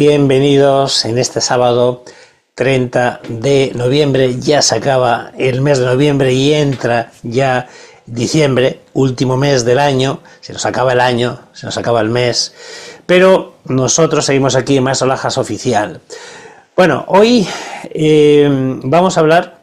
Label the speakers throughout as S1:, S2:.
S1: Bienvenidos en este sábado 30 de noviembre. Ya se acaba el mes de noviembre y entra ya diciembre, último mes del año. Se nos acaba el año, se nos acaba el mes. Pero nosotros seguimos aquí en Más Olajas Oficial. Bueno, hoy eh, vamos a hablar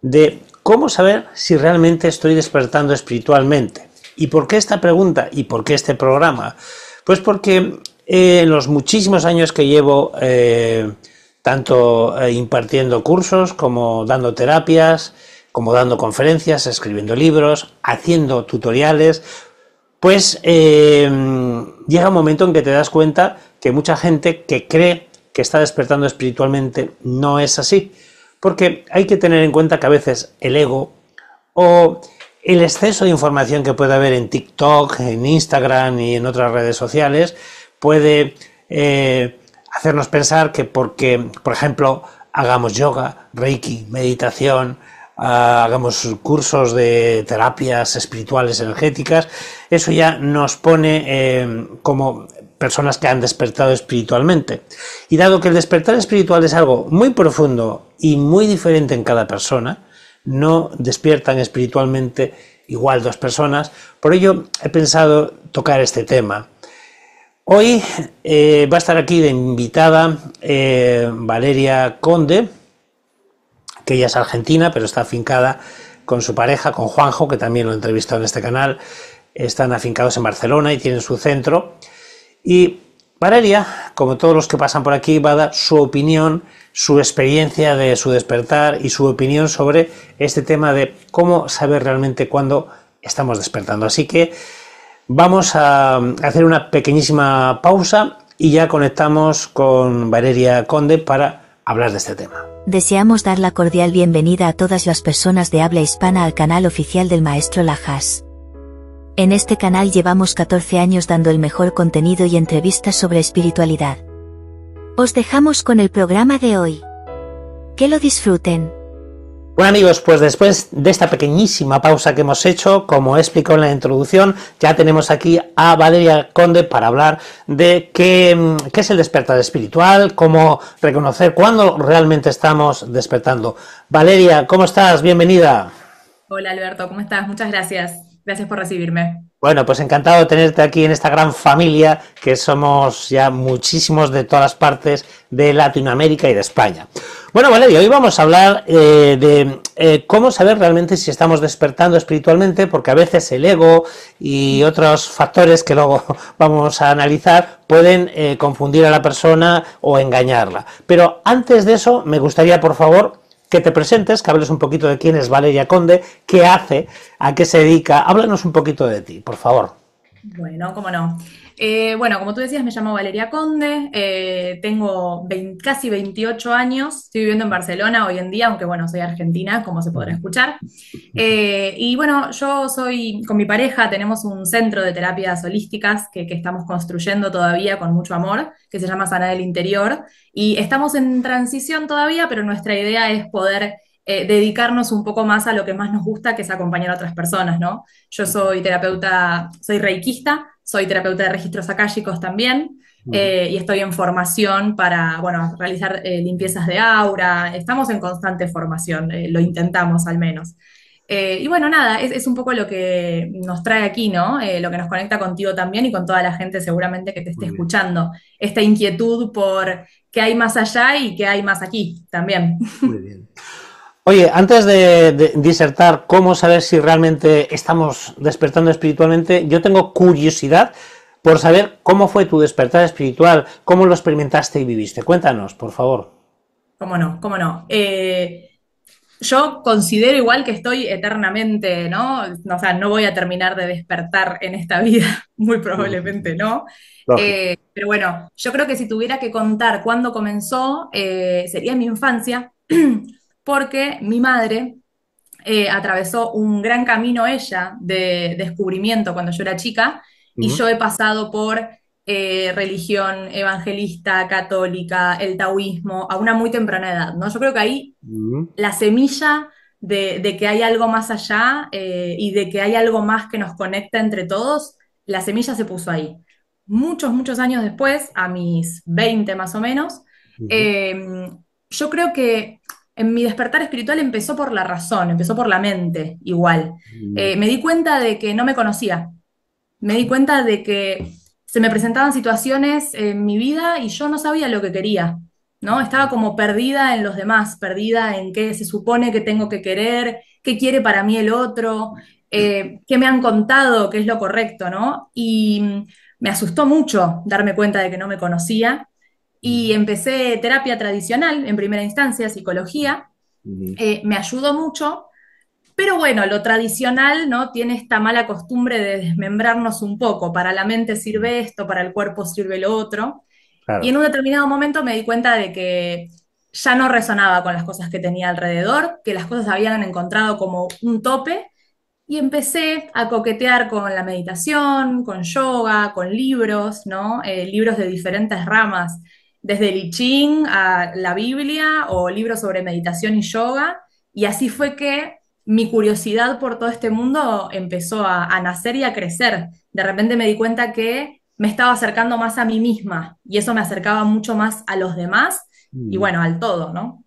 S1: de cómo saber si realmente estoy despertando espiritualmente. ¿Y por qué esta pregunta? ¿Y por qué este programa? Pues porque en los muchísimos años que llevo eh, tanto eh, impartiendo cursos como dando terapias, como dando conferencias, escribiendo libros, haciendo tutoriales, pues eh, llega un momento en que te das cuenta que mucha gente que cree que está despertando espiritualmente no es así. Porque hay que tener en cuenta que a veces el ego o el exceso de información que puede haber en TikTok, en Instagram y en otras redes sociales, puede eh, hacernos pensar que porque, por ejemplo, hagamos yoga, reiki, meditación, ah, hagamos cursos de terapias espirituales energéticas, eso ya nos pone eh, como personas que han despertado espiritualmente. Y dado que el despertar espiritual es algo muy profundo y muy diferente en cada persona, no despiertan espiritualmente igual dos personas, por ello he pensado tocar este tema Hoy eh, va a estar aquí de invitada eh, Valeria Conde, que ella es argentina, pero está afincada con su pareja, con Juanjo, que también lo he entrevistado en este canal. Están afincados en Barcelona y tienen su centro. Y Valeria, como todos los que pasan por aquí, va a dar su opinión, su experiencia de su despertar y su opinión sobre este tema de cómo saber realmente cuándo estamos despertando. Así que Vamos a hacer una pequeñísima pausa y ya conectamos con Valeria Conde para hablar de este tema.
S2: Deseamos dar la cordial bienvenida a todas las personas de habla hispana al canal oficial del maestro Lajas. En este canal llevamos 14 años dando el mejor contenido y entrevistas sobre espiritualidad. Os dejamos con el programa de hoy. Que lo disfruten. Bueno
S1: amigos, pues después de esta pequeñísima pausa que hemos hecho, como explicó en la introducción, ya tenemos aquí a Valeria Conde para hablar de qué, qué es el despertar espiritual, cómo reconocer cuándo realmente estamos despertando. Valeria, ¿cómo estás? Bienvenida.
S2: Hola Alberto, ¿cómo estás? Muchas gracias. Gracias por recibirme.
S1: Bueno, pues encantado de tenerte aquí en esta gran familia que somos ya muchísimos de todas partes de Latinoamérica y de España. Bueno, Valeria, hoy vamos a hablar eh, de eh, cómo saber realmente si estamos despertando espiritualmente, porque a veces el ego y otros factores que luego vamos a analizar pueden eh, confundir a la persona o engañarla. Pero antes de eso, me gustaría, por favor, que te presentes, que hables un poquito de quién es Valeria Conde, qué hace, a qué se dedica. Háblanos un poquito de ti, por favor.
S2: Bueno, cómo no. Eh, bueno, como tú decías, me llamo Valeria Conde, eh, tengo casi 28 años, estoy viviendo en Barcelona hoy en día, aunque bueno, soy argentina, como se podrá escuchar. Eh, y bueno, yo soy, con mi pareja tenemos un centro de terapias holísticas que, estamos construyendo todavía con mucho amor, que se llama Sana del Interior, y estamos en transición todavía, pero nuestra idea es poder dedicarnos un poco más a lo que más nos gusta, que es acompañar a otras personas, ¿no? Yo soy terapeuta, soy reikista, soy terapeuta de registros akáshicos también. Eh, y estoy en formación para, bueno, realizar eh, limpiezas de aura, estamos en constante formación, eh, lo intentamos al menos. y bueno, nada, es, un poco lo que nos trae aquí, ¿no? lo que nos conecta contigo también y con toda la gente seguramente que te esté escuchando. Esta inquietud por qué hay más allá y qué hay más aquí también. Muy bien.
S1: Oye, antes de, disertar cómo saber si realmente estamos despertando espiritualmente, yo tengo curiosidad por saber cómo fue tu despertar espiritual, cómo lo experimentaste y viviste. Cuéntanos, por favor.
S2: Cómo no, cómo no. Eh, yo considero igual que estoy eternamente, ¿no? O sea, no voy a terminar de despertar en esta vida, muy probablemente no. Eh, pero bueno, yo creo que si tuviera que contar cuándo comenzó, eh, sería mi infancia. porque mi madre eh, atravesó un gran camino ella de descubrimiento cuando yo era chica y yo he pasado por eh, religión evangelista, católica, el taoísmo, a una muy temprana edad, ¿no? Yo creo que ahí la semilla de, que hay algo más allá eh, y de que hay algo más que nos conecta entre todos, la semilla se puso ahí. Muchos, muchos años después, a mis 20 más o menos, yo creo que en mi despertar espiritual empezó por la razón, empezó por la mente, igual. Mm. Eh, me di cuenta de que no me conocía. Me di cuenta de que se me presentaban situaciones en mi vida y yo no sabía lo que quería. ¿no? Estaba como perdida en los demás, perdida en qué se supone que tengo que querer, qué quiere para mí el otro, eh, qué me han contado, qué es lo correcto, ¿no? Y mm, me asustó mucho darme cuenta de que no me conocía y empecé terapia tradicional, en primera instancia, psicología. Eh, me ayudó mucho, pero bueno, lo tradicional ¿no? tiene esta mala costumbre de desmembrarnos un poco. Para la mente sirve esto, para el cuerpo sirve lo otro. Y en un determinado momento me di cuenta de que ya no resonaba con las cosas que tenía alrededor, que las cosas habían encontrado como un tope. Y empecé a coquetear con la meditación, con yoga, con libros, ¿no? Eh, libros de diferentes ramas desde el I Ching a la Biblia o libros sobre meditación y yoga. Y así fue que mi curiosidad por todo este mundo empezó a, nacer y a crecer. De repente me di cuenta que me estaba acercando más a mí misma y eso me acercaba mucho más a los demás y mm. bueno, al todo, ¿no?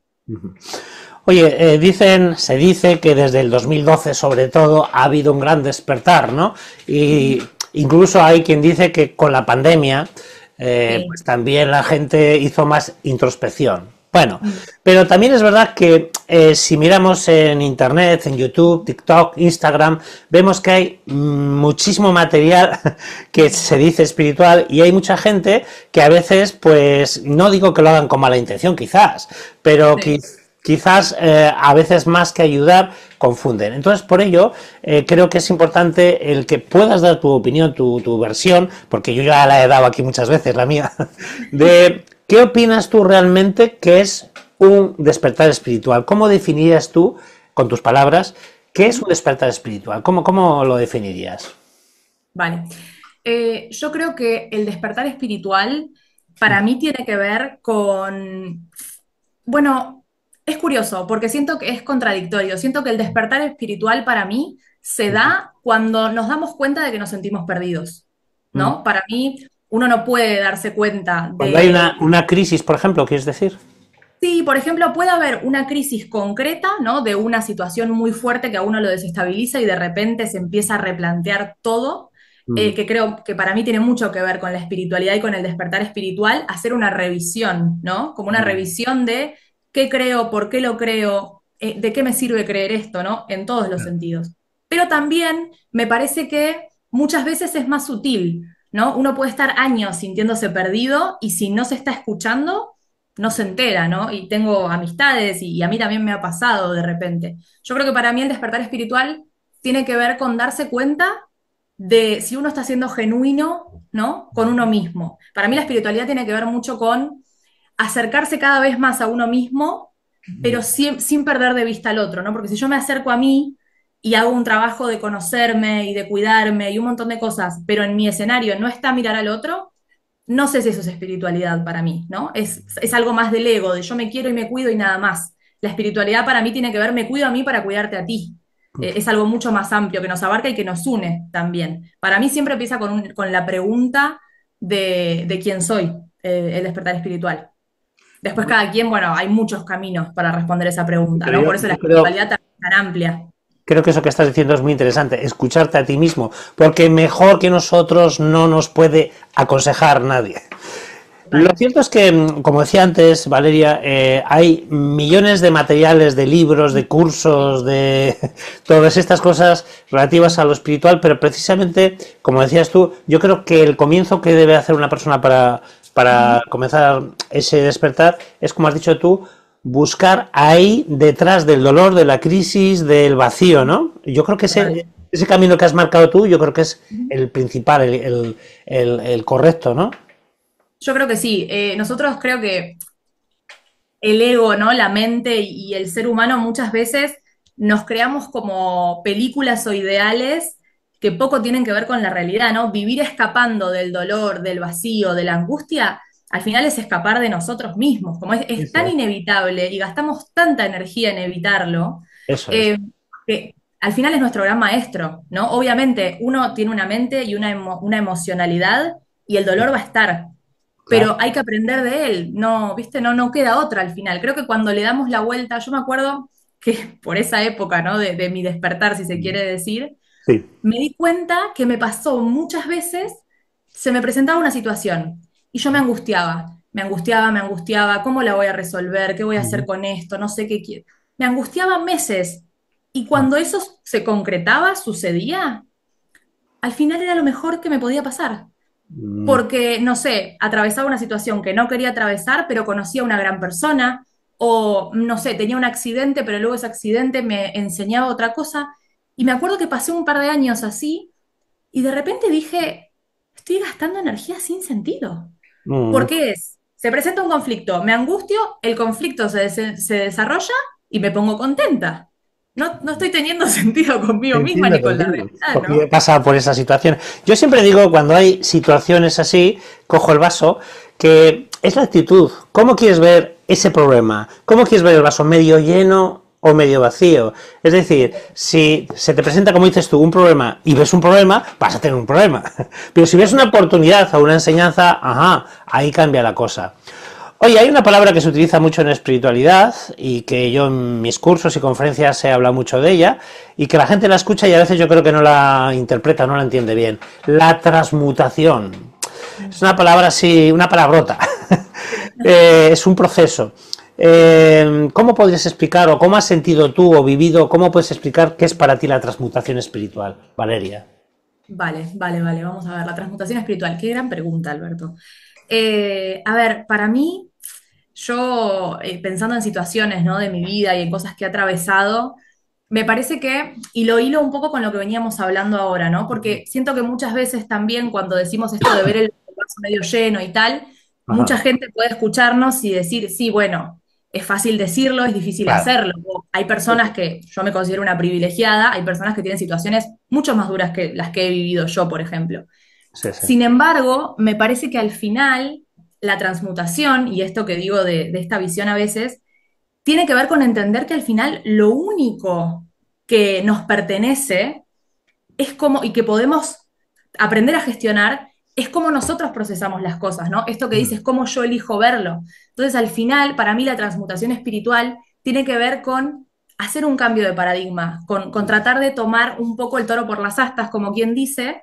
S1: Oye, eh, dicen, se dice que desde el 2012 sobre todo ha habido un gran despertar, ¿no? Y incluso hay quien dice que con la pandemia eh, pues también la gente hizo más introspección. Bueno, mm. pero también es verdad que eh, si miramos en Internet, en YouTube, TikTok, Instagram, vemos que hay muchísimo material que se dice espiritual y hay mucha gente que a veces, pues, no digo que lo hagan con mala intención, quizás, pero quizás eh, a veces más que ayudar, confunden. Entonces, por ello, eh, creo que es importante el que puedas dar tu opinión, tu, versión, porque yo ya la he dado aquí muchas veces, la mía, de qué opinas tú realmente que es un despertar espiritual. ¿Cómo definirías tú, con tus palabras, qué es un despertar espiritual? ¿Cómo, cómo lo definirías?
S2: Vale. Eh, yo creo que el despertar espiritual para mí tiene que ver con, bueno, es curioso, porque siento que es contradictorio. Siento que el despertar espiritual para mí se da cuando nos damos cuenta de que nos sentimos perdidos, ¿no? Para mí, uno no puede darse cuenta de... Cuando hay
S1: una, crisis, por ejemplo, ¿quieres decir?
S2: Sí, por ejemplo, puede haber una crisis concreta, ¿no? De una situación muy fuerte que a uno lo desestabiliza y de repente se empieza a replantear todo, eh, que creo que para mí tiene mucho que ver con la espiritualidad y con el despertar espiritual, hacer una revisión, ¿no? Como una revisión de qué creo, por qué lo creo, eh, de qué me sirve creer esto, ¿no? En todos los sentidos. Pero también me parece que muchas veces es más sutil, ¿no? Uno puede estar años sintiéndose perdido y si no se está escuchando, no se entera, ¿no? Y tengo amistades y, y a mí también me ha pasado de repente. Yo creo que para mí el despertar espiritual tiene que ver con darse cuenta de si uno está siendo genuino, ¿no? Con uno mismo. Para mí la espiritualidad tiene que ver mucho con acercarse cada vez más a uno mismo, pero sin, perder de vista al otro, ¿no? Porque si yo me acerco a mí y hago un trabajo de conocerme y de cuidarme y un montón de cosas, pero en mi escenario no está mirar al otro, no sé si eso es espiritualidad para mí, ¿no? Es, algo más del ego, de yo me quiero y me cuido y nada más. La espiritualidad para mí tiene que ver, me cuido a mí para cuidarte a ti. Eh, es algo mucho más amplio que nos abarca y que nos une también. Para mí siempre empieza con, la pregunta de, quién soy, eh, el despertar espiritual. Después cada quien, bueno, hay muchos caminos para responder esa pregunta, Por eso la espiritualidad es tan amplia.
S1: Creo que eso que estás diciendo es muy interesante, escucharte a ti mismo, porque mejor que nosotros no nos puede aconsejar nadie. Lo cierto es que, mm, como decía antes, Valeria, eh, hay millones de materiales, de libros, de cursos, de todas estas cosas relativas a lo espiritual, pero precisamente, como decías tú, yo creo que el comienzo que debe hacer una persona para para comenzar ese despertar es, como has dicho tú, buscar ahí detrás del dolor, de la crisis, del vacío, ¿no? Yo creo que ese, camino que has marcado tú, yo creo que es el principal, el, correcto, ¿no?
S2: Yo creo que sí. Eh, nosotros creo que el ego, ¿no? La mente y el ser humano muchas veces nos creamos como películas o ideales que poco tienen que ver con la realidad, ¿no? Vivir escapando del dolor, del vacío, de la angustia, al final es escapar de nosotros mismos, como es, tan inevitable y gastamos tanta energía en evitarlo, eh, que al final es nuestro gran maestro, ¿no? Obviamente uno tiene una mente y una, una emocionalidad y el dolor va a estar, pero hay que aprender de él, no, viste, no, no queda otra al final. Creo que cuando le damos la vuelta, yo me acuerdo que por esa época, ¿no? de mi despertar, si se mm. quiere decir, me di cuenta que me pasó muchas veces, se me presentaba una situación y yo me angustiaba, me angustiaba, me angustiaba, ¿cómo la voy a resolver? ¿Qué voy a hacer con esto? No sé qué quiero. Me angustiaba meses y cuando ah. eso se concretaba, sucedía, al final era lo mejor que me podía pasar. Mm. Porque, no sé, atravesaba una situación que no quería atravesar, pero conocía a una gran persona, o, no sé, tenía un accidente, pero luego ese accidente me enseñaba otra cosa. Y me acuerdo que pasé un par de años así y de repente dije, estoy gastando energía sin sentido. ¿Por qué es, se presenta un conflicto, me angustio, el conflicto se, desarrolla y me pongo contenta. No, no, estoy teniendo sentido conmigo misma ni con la realidad. Porque
S1: he pasado por esa situación. Yo siempre digo, cuando hay situaciones así, cojo el vaso, que es la actitud. ¿Cómo quieres ver ese problema? ¿Cómo quieres ver el vaso medio lleno o medio vacío. Es decir, si se te presenta, como dices tú, un problema y ves un problema, vas a tener un problema. Pero si ves una oportunidad o una enseñanza, ajá, ahí cambia la cosa. Oye, hay una palabra que se utiliza mucho en espiritualidad y que yo en mis cursos y conferencias he hablado mucho de ella y que la gente la escucha y a veces yo creo que no la interpreta, no la entiende bien. La transmutación. Es una palabra así, una palabrota. Eh, es un proceso. Em, ¿cómo podrías explicar o cómo has sentido tú o vivido, cómo puedes explicar qué es para ti la transmutación espiritual, Valeria?
S2: Vale, vale, vale, vamos a ver, la transmutación espiritual, qué gran pregunta, Alberto. Eh, a ver, para mí, yo eh, pensando en situaciones ¿no? de mi vida y en cosas que he atravesado, me parece que, y lo hilo un poco con lo que veníamos hablando ahora, ¿no? Porque siento que muchas veces también cuando decimos esto de ver el medio lleno y tal, mucha gente puede escucharnos y decir, sí, bueno, es fácil decirlo, es difícil hacerlo. Hay personas que, yo me considero una privilegiada, hay personas que tienen situaciones mucho más duras que las que he vivido yo, por ejemplo. Sin embargo, me parece que al final la transmutación, y esto que digo de, de esta visión a veces, tiene que ver con entender que al final lo único que nos pertenece es como, y que podemos aprender a gestionar, es como nosotros procesamos las cosas, ¿no? Esto que mm. dices, cómo yo elijo verlo. Entonces, al final, para mí la transmutación espiritual tiene que ver con hacer un cambio de paradigma, con, tratar de tomar un poco el toro por las astas, como quien dice,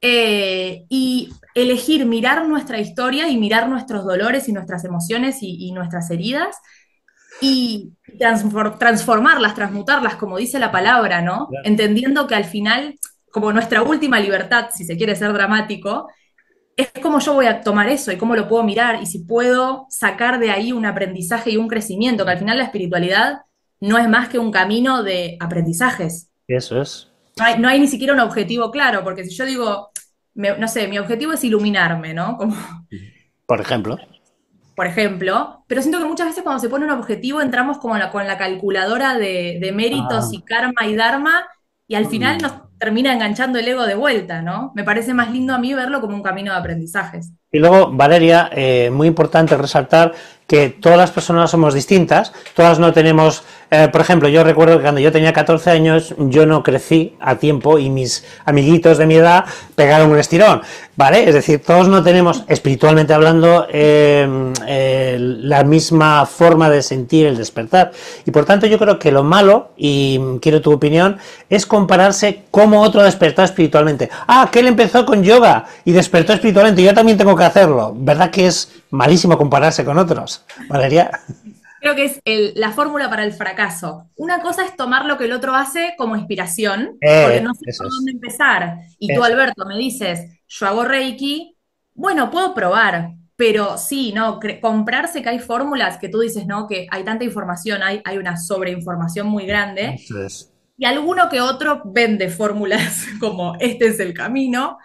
S2: eh, y elegir mirar nuestra historia y mirar nuestros dolores y nuestras emociones y, nuestras heridas y transformarlas, transmutarlas, como dice la palabra, ¿no? Entendiendo que al final, como nuestra última libertad, si se quiere ser dramático, es cómo yo voy a tomar eso y cómo lo puedo mirar y si puedo sacar de ahí un aprendizaje y un crecimiento, que al final la espiritualidad no es más que un camino de aprendizajes.
S1: Eso es.
S2: No hay, ni siquiera un objetivo claro, porque si yo digo, no sé, mi objetivo es iluminarme, ¿no? por ejemplo. Por ejemplo, pero siento que muchas veces cuando se pone un objetivo entramos como con la calculadora de, méritos ah. y karma y dharma y al final mm. nos termina enganchando el ego de vuelta, ¿no? Me parece más lindo a mí verlo como un camino de aprendizajes.
S1: Y luego, Valeria, eh, muy importante resaltar que todas las personas somos distintas, todas no tenemos, eh, por ejemplo, yo recuerdo que cuando yo tenía 14 años yo no crecí a tiempo y mis amiguitos de mi edad pegaron un estirón, ¿vale? Es decir, todos no tenemos, espiritualmente hablando, em, la misma forma de sentir el despertar. Y por tanto yo creo que lo malo, y quiero tu opinión, es compararse con como otro despertó espiritualmente. Ah, que él empezó con yoga y despertó espiritualmente, yo también tengo que hacerlo. ¿Verdad que es malísimo compararse con otros? Valeria.
S2: Creo que es la fórmula para el fracaso. Una cosa es tomar lo que el otro hace como inspiración, eh, porque no sé por dónde empezar. Y tú, eh. Alberto, me dices, yo hago Reiki, bueno, puedo probar, pero sí, no, comprarse que hay fórmulas que tú dices, ¿no? Que hay tanta información, hay, hay una sobreinformación muy grande. Y alguno que otro vende fórmulas como este es el camino.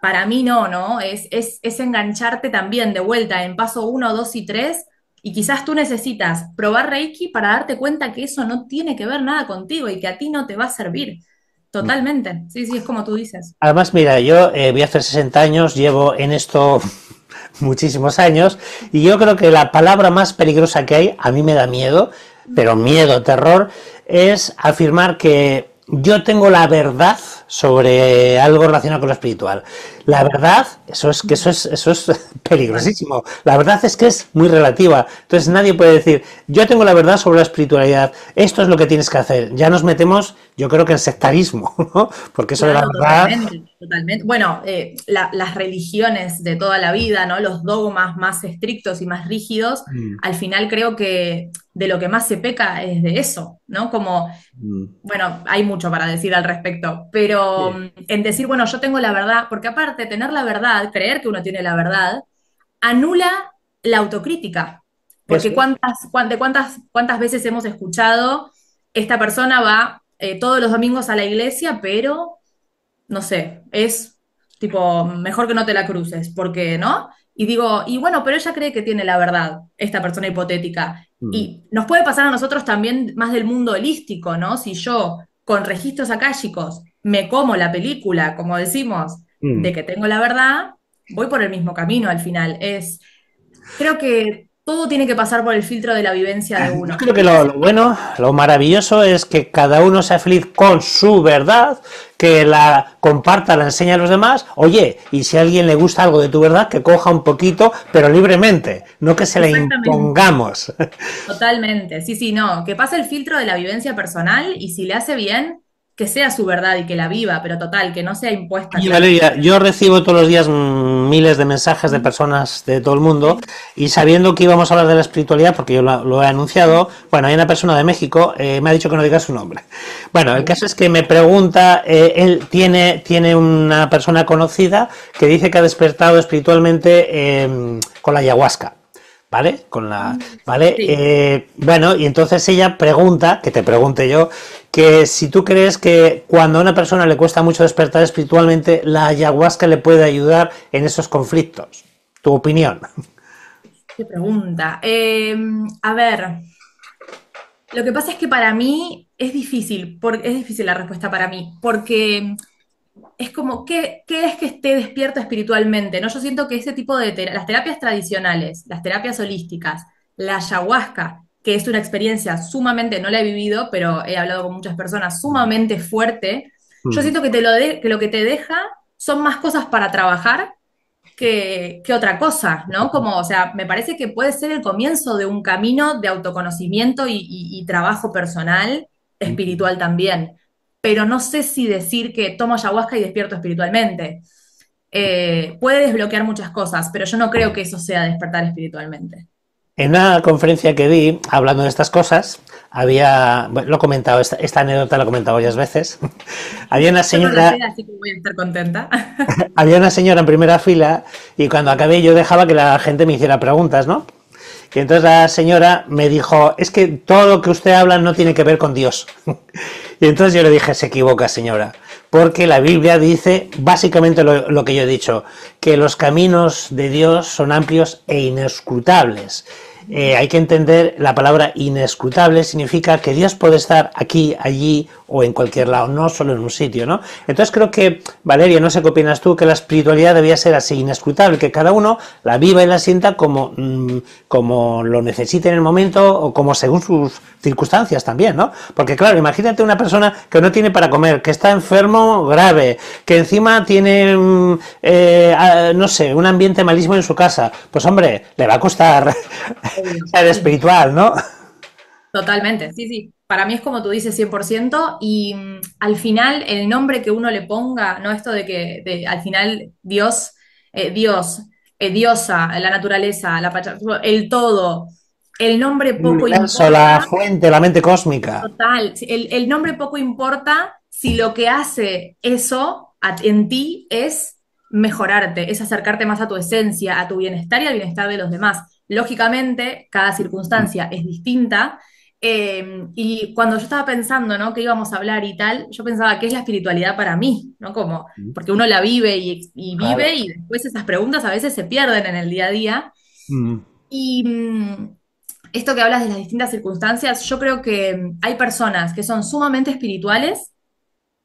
S2: Para mí no, ¿no? Es, es, engancharte también de vuelta en paso 1, 2 y 3 y quizás tú necesitas probar Reiki para darte cuenta que eso no tiene que ver nada contigo y que a ti no te va a servir. Totalmente. Sí, sí, es como tú dices.
S1: Además, mira, yo eh, voy a hacer 60 años, llevo en esto muchísimos años y yo creo que la palabra más peligrosa que hay, a mí me da miedo, pero miedo, terror, es afirmar que yo tengo la verdad sobre algo relacionado con lo espiritual. La verdad, eso es que eso eso es peligrosísimo. La verdad es que es muy relativa. Entonces nadie puede decir, yo tengo la verdad sobre la espiritualidad, esto es lo que tienes que hacer. Ya nos metemos, yo creo que en sectarismo, Porque eso de la verdad.
S2: Totalmente, totalmente. Bueno, eh, las religiones de toda la vida, ¿no? Los dogmas más estrictos y más rígidos, mm. al final creo que de lo que más se peca es de eso, ¿no? Como, mm. bueno, hay mucho para decir al respecto, pero mm, en decir, bueno, yo tengo la verdad, porque aparte tener la verdad, creer que uno tiene la verdad, anula la autocrítica. Porque cuántas, cuántas, cuántas, veces hemos escuchado, esta persona va eh, todos los domingos a la iglesia, pero, no sé, es tipo, mejor que no te la cruces, porque, ¿no? Y digo, y bueno, pero ella cree que tiene la verdad, esta persona hipotética. Mm. Y nos puede pasar a nosotros también más del mundo holístico, ¿no? Si yo con registros akáshicos me como la película, como decimos, mm. de que tengo la verdad, voy por el mismo camino al final. Es creo que todo tiene que pasar por el filtro de la vivencia de ah, uno.
S1: creo que lo, bueno, lo maravilloso es que cada uno sea feliz con su verdad, que la comparta, la enseñe a los demás. Oye, y si a alguien le gusta algo de tu verdad, que coja un poquito, pero libremente, no que se le impongamos.
S2: Totalmente, sí, sí, no, que pase el filtro de la vivencia personal y si le hace bien, que sea su verdad y que la viva, pero total, que no sea impuesta. Y Valeria,
S1: yo recibo todos los días miles de mensajes de mm. personas de todo el mundo y sabiendo que íbamos a hablar de la espiritualidad, porque yo lo, he anunciado, bueno, hay una persona de México, eh, me ha dicho que no diga su nombre. Bueno, el caso es que me pregunta, eh, él tiene, tiene una persona conocida que dice que ha despertado espiritualmente em, con la ayahuasca. ¿Vale? Con la. Ah, ¿Vale? Eh, bueno, y entonces ella pregunta, que te pregunte yo, que si tú crees que cuando a una persona le cuesta mucho despertar espiritualmente, la ayahuasca le puede ayudar en esos conflictos. Tu opinión.
S2: Qué pregunta. Em, a ver. Lo que pasa es que para mí es difícil, es difícil la respuesta para mí, porque es como, ¿qué, es que esté despierto espiritualmente? Yo siento que ese tipo de las terapias tradicionales, las terapias holísticas, la ayahuasca, que es una experiencia sumamente, no la he vivido, pero he hablado con muchas personas, sumamente fuerte, yo mm. siento que, te lo que te deja son más cosas para trabajar que, otra cosa, ¿no? Como, o sea, me parece que puede ser el comienzo de un camino de autoconocimiento y trabajo personal, mm. espiritual también pero no sé si decir que tomo ayahuasca y despierto espiritualmente. Eh, puede desbloquear muchas cosas, pero yo no creo que eso sea despertar espiritualmente.
S1: En una conferencia que di hablando de estas cosas, había, lo he comentado, esta, anécdota la he comentado varias veces, había una señora... contenta. había una señora en primera fila y cuando acabé yo dejaba que la gente me hiciera preguntas, ¿no? Y entonces la señora me dijo, es que todo lo que usted habla no tiene que ver con Dios. y entonces yo le dije, se equivoca señora, porque la Biblia dice básicamente lo, que yo he dicho, que los caminos de Dios son amplios e inescrutables eh, hay que entender la palabra inescrutable, significa que Dios puede estar aquí, allí o en cualquier lado, no solo en un sitio, ¿no? Entonces creo que, Valeria, no sé qué opinas tú, que la espiritualidad debía ser así, inescrutable, que cada uno la viva y la sienta como, mm, como lo necesite en el momento o como según sus circunstancias también, ¿no? Porque claro, imagínate una persona que no tiene para comer, que está enfermo grave, que encima tiene, mm, eh, no sé, un ambiente malísimo en su casa, pues hombre, le va a costar ser espiritual, ¿no?
S2: Totalmente, sí, sí. Para mí es como tú dices, 100%, y mm, al final el nombre que uno le ponga, ¿no? Esto de que al final Dios, eh, Dios, eh, diosa, la naturaleza, la el todo, el nombre poco importa. La
S1: fuente, la mente cósmica.
S2: Total, el, el, nombre poco importa si lo que hace eso en ti es mejorarte, es acercarte más a tu esencia, a tu bienestar y al bienestar de los demás. Lógicamente, cada circunstancia es distinta. Eh, y cuando yo estaba pensando, ¿no? Que íbamos a hablar y tal, yo pensaba, ¿qué es la espiritualidad para mí? ¿No? Como, porque uno la vive y, vive y después esas preguntas a veces se pierden en el día a día. Y mm, esto que hablas de las distintas circunstancias, yo creo que mm, hay personas que son sumamente espirituales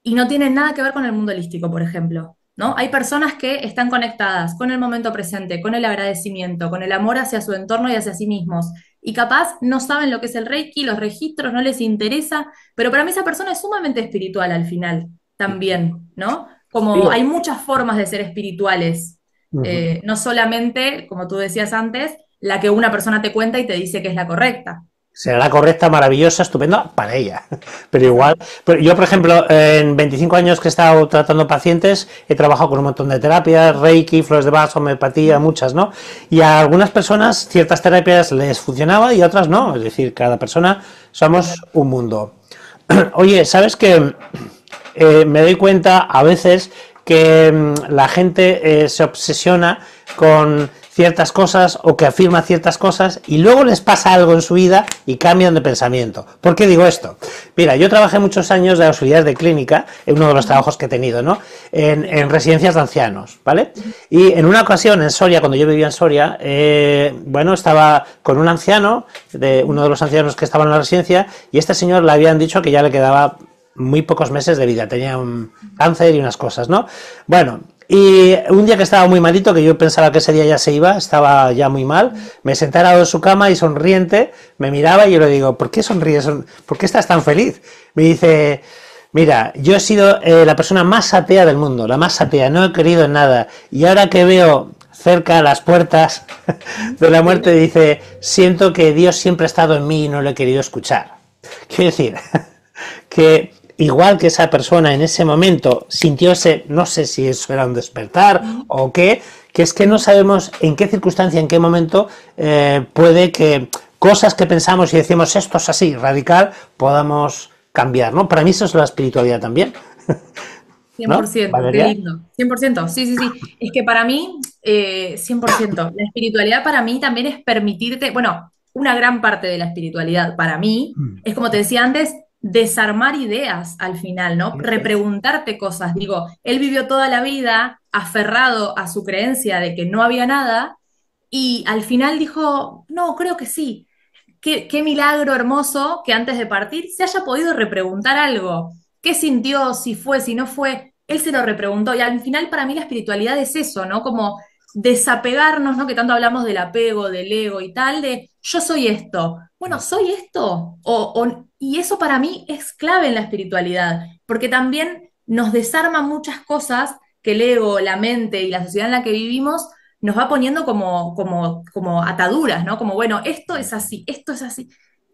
S2: y no tienen nada que ver con el mundo holístico, por ejemplo. ¿no? Hay personas que están conectadas con el momento presente, con el agradecimiento, con el amor hacia su entorno y hacia sí mismos. Y capaz no saben lo que es el Reiki, los registros no les interesa, pero para mí esa persona es sumamente espiritual al final también, ¿no? Como hay muchas formas de ser espirituales, eh, no solamente, como tú decías antes, la que una persona te cuenta y te dice que es la correcta
S1: será la correcta, maravillosa, estupenda para ella. Pero igual, yo por ejemplo, en 25 años que he estado tratando pacientes, he trabajado con un montón de terapias, reiki, flores de vaso, homeopatía, muchas, ¿no? Y a algunas personas ciertas terapias les funcionaba y a otras no, es decir, cada persona somos un mundo. Oye, ¿sabes que eh, me doy cuenta a veces que mm, la gente eh, se obsesiona con ciertas cosas o que afirma ciertas cosas y luego les pasa algo en su vida y cambian de pensamiento. ¿Por qué digo esto? Mira, yo trabajé muchos años de auxiliar de clínica, en uno de los trabajos que he tenido, ¿no? En, residencias de ancianos, ¿vale? Y en una ocasión en Soria, cuando yo vivía en Soria, eh, bueno, estaba con un anciano, de uno de los ancianos que estaba en la residencia, y este señor le habían dicho que ya le quedaba muy pocos meses de vida, tenía un cáncer y unas cosas, ¿no? Bueno, y un día que estaba muy malito, que yo pensaba que ese día ya se iba, estaba ya muy mal, me senté en su cama y sonriente me miraba y yo le digo, ¿por qué sonríes? ¿Por qué estás tan feliz? Me dice, mira, yo he sido eh, la persona más atea del mundo, la más atea, no he querido en nada. Y ahora que veo cerca las puertas de la muerte, dice, siento que Dios siempre ha estado en mí y no lo he querido escuchar. Quiero decir, que igual que esa persona en ese momento sintióse, no sé si eso era un despertar o qué, que es que no sabemos en qué circunstancia, en qué momento eh, puede que cosas que pensamos y decimos esto es así, radical, podamos cambiar, ¿no? Para mí eso es la espiritualidad también.
S2: 100%, qué lindo. 100%, sí, sí, sí. Es que para mí, 100%, eh, la espiritualidad para mí también es permitirte, bueno, una gran parte de la espiritualidad para mí, mm. es como te decía antes, desarmar ideas al final, ¿no? Repreguntarte cosas. Digo, él vivió toda la vida aferrado a su creencia de que no había nada y al final dijo, no, creo que sí. Qué, milagro hermoso que antes de partir se haya podido repreguntar algo. ¿Qué sintió? Si fue, si no fue. Él se lo repreguntó y al final para mí la espiritualidad es eso, ¿no? Como desapegarnos, ¿no? Que tanto hablamos del apego, del ego y tal, de yo soy esto, bueno, soy esto. O, o, y eso para mí es clave en la espiritualidad, porque también nos desarma muchas cosas que el ego, la mente y la sociedad en la que vivimos nos va poniendo como, como, como ataduras, ¿no? Como, bueno, esto es así, esto es así.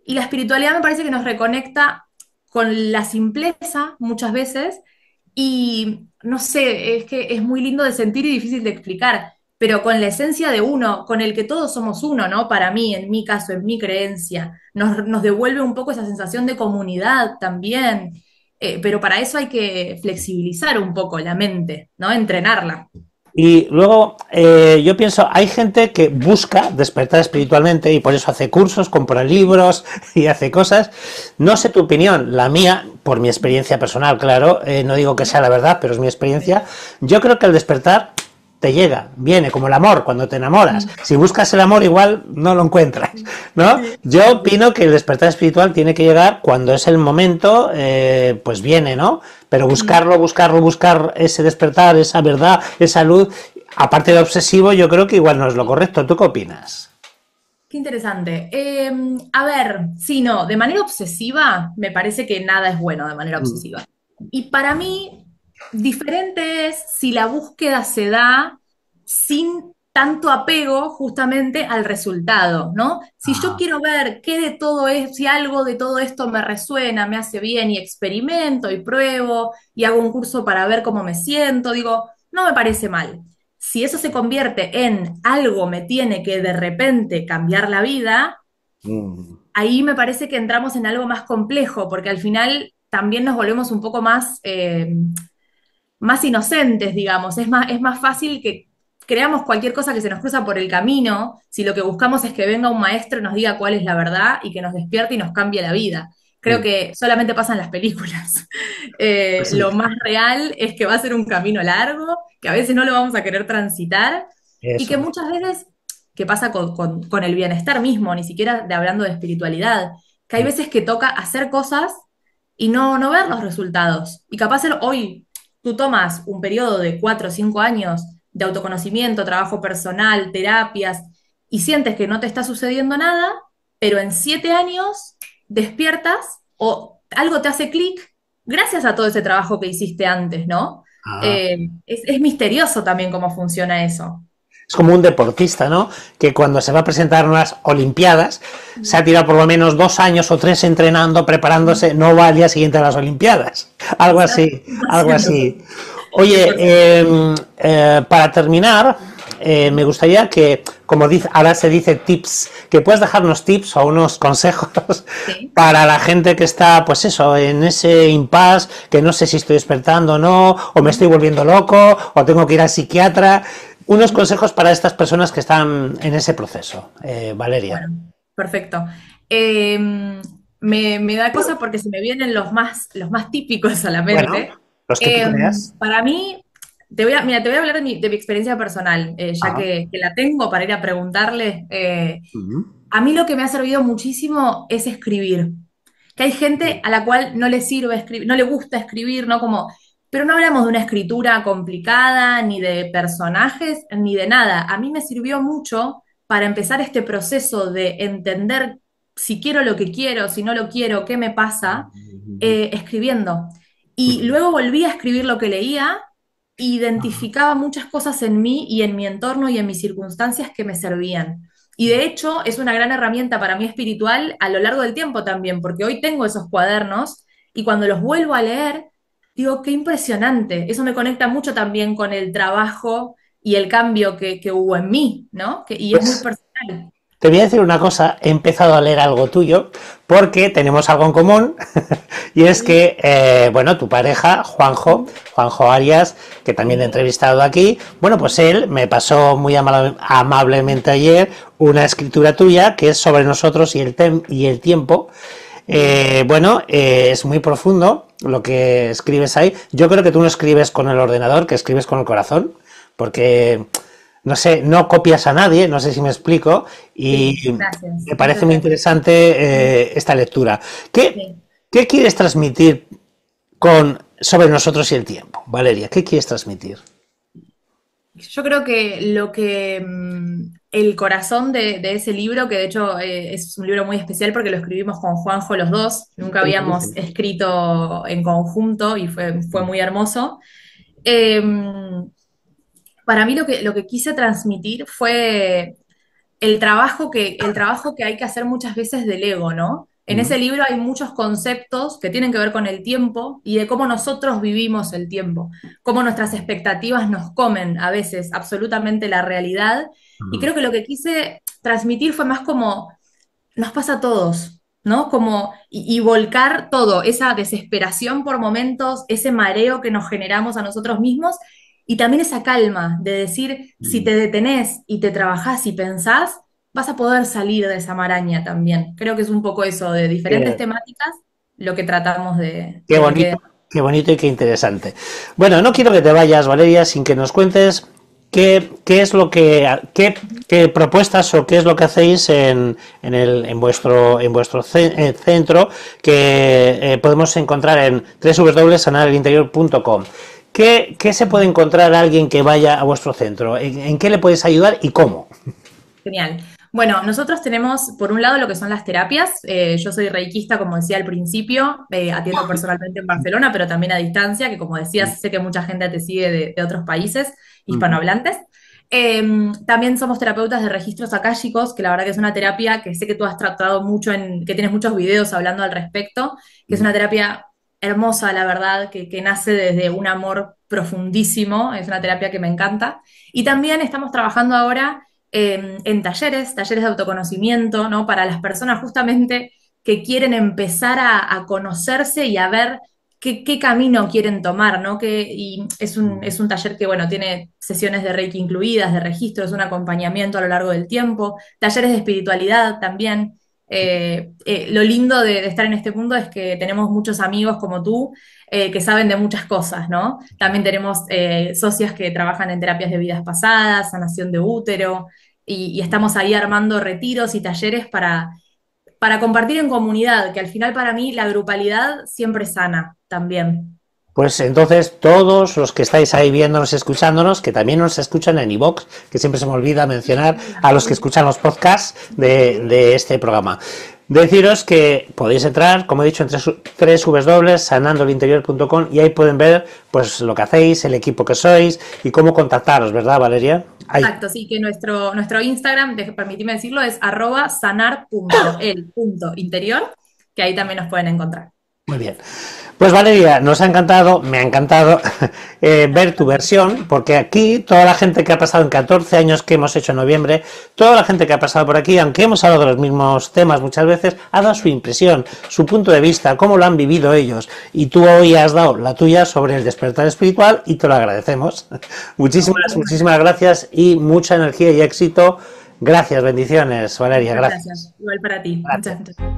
S2: Y la espiritualidad me parece que nos reconecta con la simpleza muchas veces y no sé, es que es muy lindo de sentir y difícil de explicar pero con la esencia de uno, con el que todos somos uno, ¿no? Para mí, en mi caso, en mi creencia, nos, devuelve un poco esa sensación de comunidad también, eh, pero para eso hay que flexibilizar un poco la mente, ¿no? Entrenarla.
S1: Y luego eh, yo pienso, hay gente que busca despertar espiritualmente y por eso hace cursos, compra libros y hace cosas. No sé tu opinión, la mía, por mi experiencia personal, claro, eh, no digo que sea la verdad, pero es mi experiencia. Yo creo que al despertar te llega, viene como el amor cuando te enamoras. Mm. Si buscas el amor igual no lo encuentras, ¿no? Yo opino que el despertar espiritual tiene que llegar cuando es el momento, eh, pues viene, ¿no? Pero mm. buscarlo, buscarlo, buscar ese despertar, esa verdad, esa luz, aparte de obsesivo, yo creo que igual no es lo correcto. ¿Tú qué opinas?
S2: Qué interesante. Eh, a ver, si no, de manera obsesiva, me parece que nada es bueno de manera mm. obsesiva. Y para mí, Diferente es si la búsqueda se da sin tanto apego justamente al resultado, ¿no? Si yo ah. quiero ver qué de todo es, si algo de todo esto me resuena, me hace bien y experimento y pruebo y hago un curso para ver cómo me siento, digo, no me parece mal. Si eso se convierte en algo me tiene que de repente cambiar la vida, mm. ahí me parece que entramos en algo más complejo, porque al final también nos volvemos un poco más... Eh, más inocentes, digamos. Es más, es más fácil que creamos cualquier cosa que se nos cruza por el camino si lo que buscamos es que venga un maestro y nos diga cuál es la verdad y que nos despierte y nos cambie la vida. Creo mm. que solamente pasan las películas. Eh, pues lo más real es que va a ser un camino largo, que a veces no lo vamos a querer transitar y que muchas veces, que pasa con, el bienestar mismo, ni siquiera hablando de espiritualidad, que hay mm. veces que toca hacer cosas y no, no ver los resultados. Y capaz hoy tú tomas un periodo de cuatro o cinco años de autoconocimiento, trabajo personal, terapias, y sientes que no te está sucediendo nada, pero en siete años despiertas o algo te hace clic gracias a todo ese trabajo que hiciste antes, ¿no? Ah. Eh, es, misterioso también cómo funciona eso.
S1: Es como un deportista, ¿no? Que cuando se va a presentar unas Olimpiadas, se ha tirado por lo menos dos años o tres entrenando, preparándose, no va al día siguiente a las Olimpiadas. Algo así, algo así. Oye, em, eh, para terminar, eh, me gustaría que, como dice, ahora se dice tips, que puedas dejarnos tips o unos consejos para la gente que está, pues eso, en ese impasse, que no sé si estoy despertando o no, o me estoy volviendo loco, o tengo que ir al psiquiatra unos consejos para estas personas que están en ese proceso, eh, Valeria.
S2: perfecto. Em, me, da cosa porque se me vienen los más, los más típicos mente. Bueno, los que em, Para mí, te voy a, mira, te voy a hablar de mi, experiencia personal, eh, ya que, la tengo para ir a preguntarle. Eh, a mí lo que me ha servido muchísimo es escribir. Que hay gente a la cual no le sirve escribir, no le gusta escribir, ¿no? Como pero no hablamos de una escritura complicada, ni de personajes, ni de nada. A mí me sirvió mucho para empezar este proceso de entender si quiero lo que quiero, si no lo quiero, qué me pasa, eh, escribiendo. Y luego volví a escribir lo que leía, identificaba muchas cosas en mí y en mi entorno y en mis circunstancias que me servían. Y de hecho es una gran herramienta para mí espiritual a lo largo del tiempo también, porque hoy tengo esos cuadernos y cuando los vuelvo a leer, digo, qué impresionante. Eso me conecta mucho también con el trabajo y el cambio que, hubo en mí, ¿no? y es muy pues, personal.
S1: Te voy a decir una cosa, he empezado a leer algo tuyo porque tenemos algo en común y es que, eh, bueno, tu pareja, Juanjo, Juanjo Arias, que también he entrevistado aquí, bueno, pues él me pasó muy amablemente ayer una escritura tuya que es sobre nosotros y el, tiempo. Eh, bueno, eh, es muy profundo lo que escribes ahí. Yo creo que tú no escribes con el ordenador, que escribes con el corazón, porque, no sé, no copias a nadie, no sé si me explico, y me parece muy interesante eh, esta lectura. ¿Qué, ¿Qué, quieres transmitir con, sobre nosotros y el tiempo, Valeria? ¿Qué quieres transmitir?
S2: Yo creo que lo que mm, el corazón de, ese libro, que de hecho eh, es un libro muy especial porque lo escribimos con Juanjo los dos, nunca habíamos escrito en conjunto y fue, muy hermoso. Em, para mí lo que, quise transmitir fue el trabajo, que, el trabajo que hay que hacer muchas veces del ego, ¿no? En ese libro hay muchos conceptos que tienen que ver con el tiempo y de cómo nosotros vivimos el tiempo, cómo nuestras expectativas nos comen a veces absolutamente la realidad. Y creo que lo que quise transmitir fue más como, nos pasa a todos, ¿no? Como, y, volcar todo, esa desesperación por momentos, ese mareo que nos generamos a nosotros mismos y también esa calma de decir, si te detenés y te trabajás y pensás, vas a poder salir de esa maraña también. Creo que es un poco eso, de diferentes temáticas, lo que tratamos de... Qué bonito,
S1: qué bonito y qué interesante. Bueno, no quiero que te vayas, Valeria, sin que nos cuentes ¿Qué, ¿qué, es lo que qué, propuestas o qué es lo que hacéis en, vuestro en vuestro eh, centro que eh, podemos encontrar en www.sanarelinterior.com ¿Qué, ¿Qué se puede encontrar alguien que vaya a vuestro centro? ¿En, qué le puedes ayudar y cómo?
S2: Genial. Bueno, nosotros tenemos por un lado lo que son las terapias. Eh, yo soy reikista, como decía al principio, eh, atiendo personalmente en Barcelona, pero también a distancia, que como decías, sé que mucha gente te sigue de, otros países hispanohablantes. Em, también somos terapeutas de registros akáshicos, que la verdad que es una terapia que sé que tú has tratado mucho, en, que tienes muchos videos hablando al respecto, que es una terapia hermosa, la verdad, que, que nace desde un amor profundísimo, es una terapia que me encanta. Y también estamos trabajando ahora Em, en talleres, talleres de autoconocimiento, ¿no? Para las personas justamente que quieren empezar a, conocerse y a ver qué, camino quieren tomar, ¿no? Que, y mm. es un, taller que, bueno, tiene sesiones de Reiki incluidas, de registros, un acompañamiento a lo largo del tiempo, talleres de espiritualidad también. Eh, eh, lo lindo de, de, estar en este punto es que tenemos muchos amigos como tú eh, que saben de muchas cosas, ¿no? También tenemos eh, socias que trabajan en terapias de vidas pasadas, sanación de útero, y, estamos ahí armando retiros y talleres para, para compartir en comunidad, que al final para mí la grupalidad siempre sana también.
S1: Pues entonces todos los que estáis ahí viéndonos, escuchándonos, que también nos escuchan en iVox, que siempre se me olvida mencionar a los que escuchan los podcasts de este programa. Deciros que podéis entrar, como he dicho, en tres www.sanandolinterior.com y ahí pueden ver pues lo que hacéis, el equipo que sois y cómo contactaros, ¿verdad, Valeria? Exacto,
S2: sí, que nuestro, nuestro Instagram, permitidme decirlo, es arroba sanar.el.interior, que ahí también nos pueden encontrar.
S1: Muy bien. Pues Valeria, nos ha encantado, me ha encantado eh, ver tu versión, porque aquí toda la gente que ha pasado en 14 años que hemos hecho en noviembre, toda la gente que ha pasado por aquí, aunque hemos hablado de los mismos temas muchas veces, ha dado su impresión, su punto de vista, cómo lo han vivido ellos. Y tú hoy has dado la tuya sobre el despertar espiritual y te lo agradecemos. Muchísimas, muchísimas gracias y mucha energía y éxito. Gracias, bendiciones, Valeria.
S2: Gracias. Igual para ti. Muchas gracias.